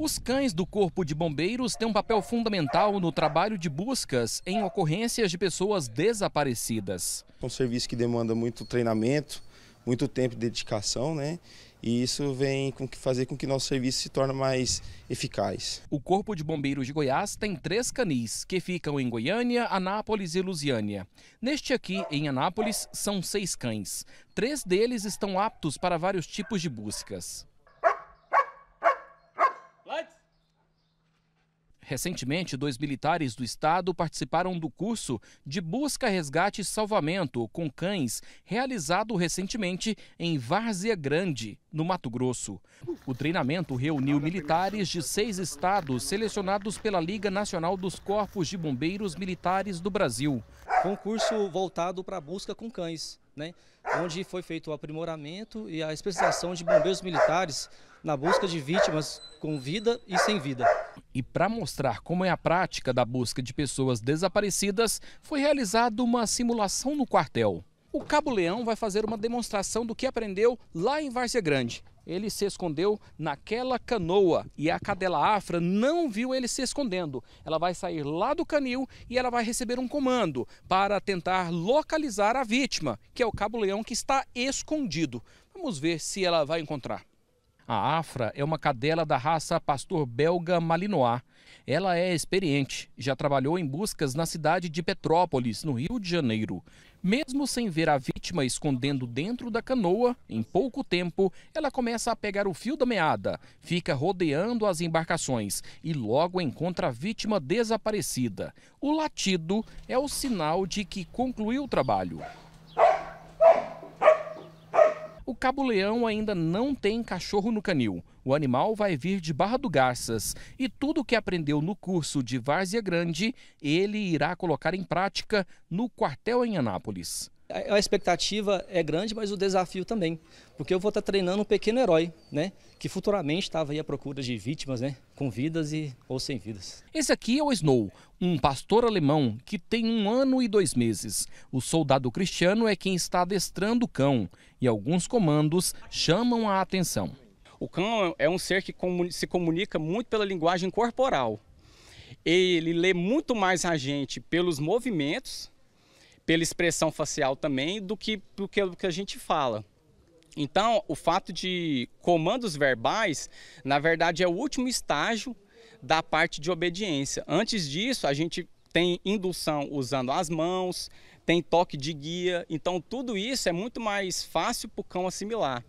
Os cães do Corpo de Bombeiros têm um papel fundamental no trabalho de buscas em ocorrências de pessoas desaparecidas. É um serviço que demanda muito treinamento, muito tempo de dedicação, né? E isso vem com que fazer com que nosso serviço se torne mais eficaz. O Corpo de Bombeiros de Goiás tem três canis, que ficam em Goiânia, Anápolis e Lusiânia. Neste aqui, em Anápolis, são seis cães. Três deles estão aptos para vários tipos de buscas. Recentemente, dois militares do Estado participaram do curso de busca, resgate e salvamento com cães, realizado recentemente em Várzea Grande, no Mato Grosso. O treinamento reuniu militares de seis estados selecionados pela Liga Nacional dos Corpos de Bombeiros Militares do Brasil. Concurso voltado para a busca com cães. Né, onde foi feito o aprimoramento e a especialização de bombeiros militares na busca de vítimas com vida e sem vida. E para mostrar como é a prática da busca de pessoas desaparecidas, foi realizada uma simulação no quartel. O Cabo Leão vai fazer uma demonstração do que aprendeu lá em Várzea Grande. Ele se escondeu naquela canoa e a cadela afra não viu ele se escondendo. Ela vai sair lá do canil e ela vai receber um comando para tentar localizar a vítima, que é o Cabo Leão que está escondido. Vamos ver se ela vai encontrar. A Afra é uma cadela da raça pastor belga Malinois. Ela é experiente, já trabalhou em buscas na cidade de Petrópolis, no Rio de Janeiro. Mesmo sem ver a vítima escondendo dentro da canoa, em pouco tempo, ela começa a pegar o fio da meada, fica rodeando as embarcações e logo encontra a vítima desaparecida. O latido é o sinal de que concluiu o trabalho. O cabo-leão ainda não tem cachorro no canil. O animal vai vir de Barra do Garças e tudo o que aprendeu no curso de Várzea Grande, ele irá colocar em prática no quartel em Anápolis. A expectativa é grande, mas o desafio também, porque eu vou estar tá treinando um pequeno herói, né? Que futuramente estava aí à procura de vítimas, né? Com vidas e ou sem vidas. Esse aqui é o Snow, um pastor alemão que tem um ano e dois meses. O soldado cristiano é quem está adestrando o cão e alguns comandos chamam a atenção. O cão é um ser que se comunica muito pela linguagem corporal. Ele lê muito mais a gente pelos movimentos pela expressão facial também do que pelo que, que a gente fala. Então, o fato de comandos verbais, na verdade, é o último estágio da parte de obediência. Antes disso, a gente tem indução usando as mãos, tem toque de guia. Então, tudo isso é muito mais fácil para o cão assimilar.